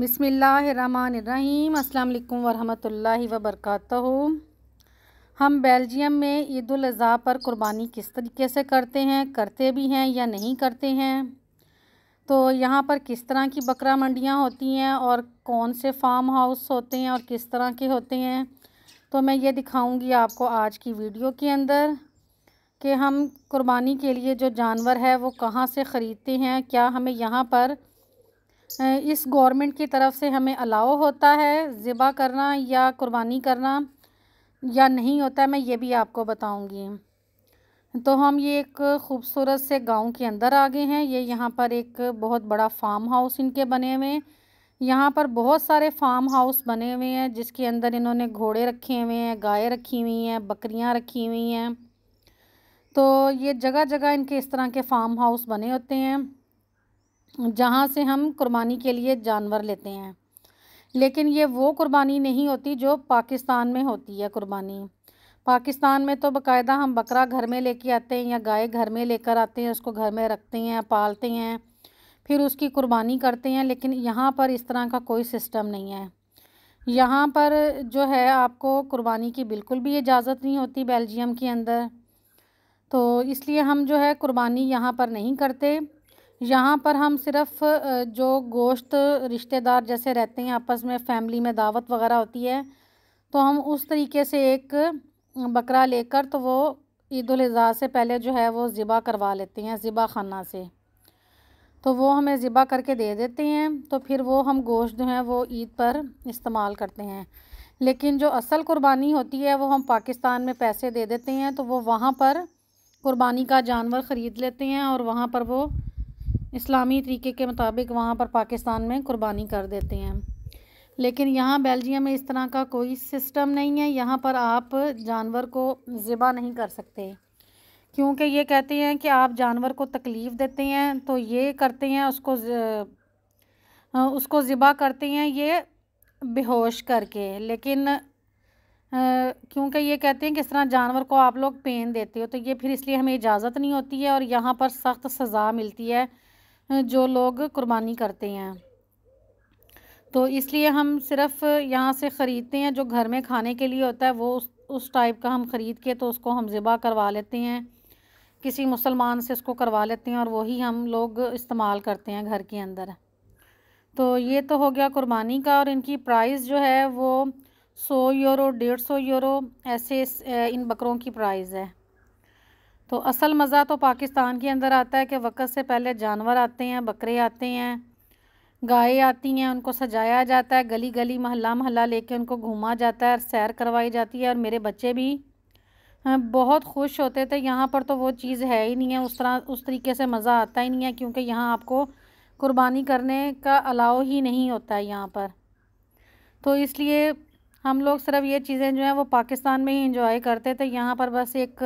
बसमीम् अल्लाम वरहमतुल्लाहि वबरकातहू हम बेल्जियम में ईद अज़ी पर कुर्बानी किस तरीके से करते हैं करते भी हैं या नहीं करते हैं तो यहाँ पर किस तरह की बकरा मंडियाँ होती हैं और कौन से फार्म हाउस होते हैं और किस तरह के होते हैं तो मैं ये दिखाऊंगी आपको आज की वीडियो के अंदर कि हम कुर्बानी के लिए जो जानवर है वो कहाँ से ख़रीदते हैं क्या हमें यहाँ पर इस गवर्नमेंट की तरफ से हमें अलाव होता है ज़िबा करना या कुर्बानी करना या नहीं होता है मैं ये भी आपको बताऊंगी तो हम ये एक ख़ूबसूरत से गांव के अंदर आ गए हैं ये यहाँ पर एक बहुत बड़ा फार्म हाउस इनके बने हुए हैं यहाँ पर बहुत सारे फार्म हाउस बने हुए हैं जिसके अंदर इन्होंने घोड़े रखे हुए हैं गाय रखी हुई हैं बकरियाँ रखी हुई हैं तो ये जगह जगह इनके इस तरह के फार्म हाउस बने होते हैं जहाँ से हम कुर्बानी के लिए जानवर लेते हैं लेकिन ये वो कुर्बानी नहीं होती जो पाकिस्तान में होती है कुर्बानी पाकिस्तान में तो बकायदा हम बकरा घर में लेके आते हैं या गाय घर में लेकर आते हैं उसको घर में रखते हैं पालते हैं फिर उसकी कुर्बानी करते हैं लेकिन यहाँ पर इस तरह का कोई सिस्टम नहीं है यहाँ पर जो है आपको कुर्बानी की बिल्कुल भी इजाज़त नहीं होती बेल्जियम के अंदर तो इसलिए हम जो है कुर्बानी यहाँ पर नहीं करते यहाँ पर हम सिर्फ जो गोश्त रिश्तेदार जैसे रहते हैं आपस में फैमिली में दावत वगैरह होती है तो हम उस तरीके से एक बकरा लेकर तो वो ईद अजी से पहले जो है वो ज़िबा करवा लेते हैं ज़िबा खाना से तो वो हमें ज़िबा करके दे देते हैं तो फिर वो हम गोश्त जो है वो ईद पर इस्तेमाल करते हैं लेकिन जो असल कुर्बानी होती है वो हम पाकिस्तान में पैसे दे देते हैं तो वो वहाँ पर कुर्बानी का जानवर ख़रीद लेते हैं और वहाँ पर वो इस्लामी तरीके के मुताबिक वहाँ पर पाकिस्तान में कुर्बानी कर देते हैं लेकिन यहाँ बेल्जियम में इस तरह का कोई सिस्टम नहीं है यहाँ पर आप जानवर को ज़िबा नहीं कर सकते क्योंकि ये कहते हैं कि आप जानवर को तकलीफ़ देते हैं तो ये करते हैं उसको उसको ज़िबा करते हैं ये बेहोश करके लेकिन क्योंकि ये कहते हैं कि इस तरह जानवर को आप लोग पेन देते हो तो ये फिर इसलिए हमें इजाज़त नहीं होती है और यहाँ पर सख्त सज़ा मिलती है जो लोग कुर्बानी करते हैं तो इसलिए हम सिर्फ़ यहाँ से ख़रीदते हैं जो घर में खाने के लिए होता है वो उस उस टाइप का हम ख़रीद के तो उसको हम ज़िबा करवा लेते हैं किसी मुसलमान से उसको करवा लेते हैं और वही हम लोग इस्तेमाल करते हैं घर के अंदर तो ये तो हो गया कुर्बानी का और इनकी प्राइस जो है वो सौ यूरो डेढ़ सौ यूरो ऐसे इन बकरों की प्राइस है तो असल मज़ा तो पाकिस्तान के अंदर आता है कि वक़्त से पहले जानवर आते हैं बकरे आते हैं गायें आती हैं उनको सजाया जाता है गली गली महला महला लेके उनको घूमा जाता है और सैर करवाई जाती है और मेरे बच्चे भी हाँ, बहुत खुश होते थे यहाँ पर तो वो चीज़ है ही नहीं है उस तरह उस तरीके से मज़ा आता ही नहीं है क्योंकि यहाँ आपको कुर्बानी करने का अलाव ही नहीं होता है यहाँ पर तो इसलिए हम लोग सिर्फ ये चीज़ें जो हैं वो पाकिस्तान में ही इंजॉय करते थे यहाँ पर बस एक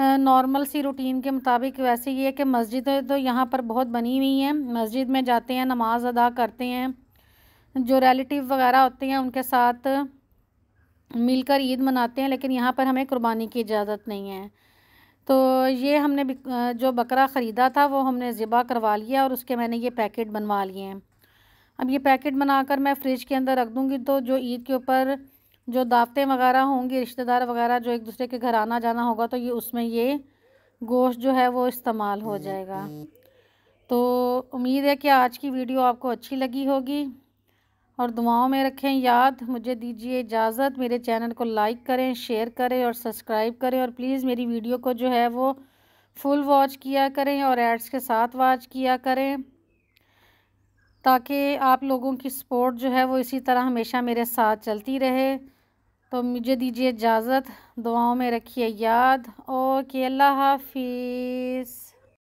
नॉर्मल सी रूटीन के मुताबिक वैसे ये है कि मस्जिदें तो यहाँ पर बहुत बनी हुई हैं मस्जिद में जाते हैं नमाज़ अदा करते हैं जो रिलेटिव वगैरह होते हैं उनके साथ मिलकर ईद मनाते हैं लेकिन यहाँ पर हमें कुर्बानी की इजाज़त नहीं है तो ये हमने जो बकरा ख़रीदा था वो हमने ज़िबा करवा लिया और उसके मैंने ये पैकेट बनवा लिए हैं अब ये पैकेट बनाकर मैं फ़्रिज के अंदर रख दूँगी तो जो ईद के ऊपर जो दावतें वगैरह होंगी रिश्तेदार वगैरह जो एक दूसरे के घर आना जाना होगा तो ये उसमें ये गोश्त जो है वो इस्तेमाल हो जाएगा तो उम्मीद है कि आज की वीडियो आपको अच्छी लगी होगी और दुआओं में रखें याद मुझे दीजिए इजाज़त मेरे चैनल को लाइक करें शेयर करें और सब्सक्राइब करें और प्लीज़ मेरी वीडियो को जो है वो फुल वॉच किया करें और एड्स के साथ वॉच किया करें ताकि आप लोगों की सपोर्ट जो है वो इसी तरह हमेशा मेरे साथ चलती रहे तो मुझे दीजिए इजाज़त दुआओं में रखिए याद ओके अल्लाह हाफिज़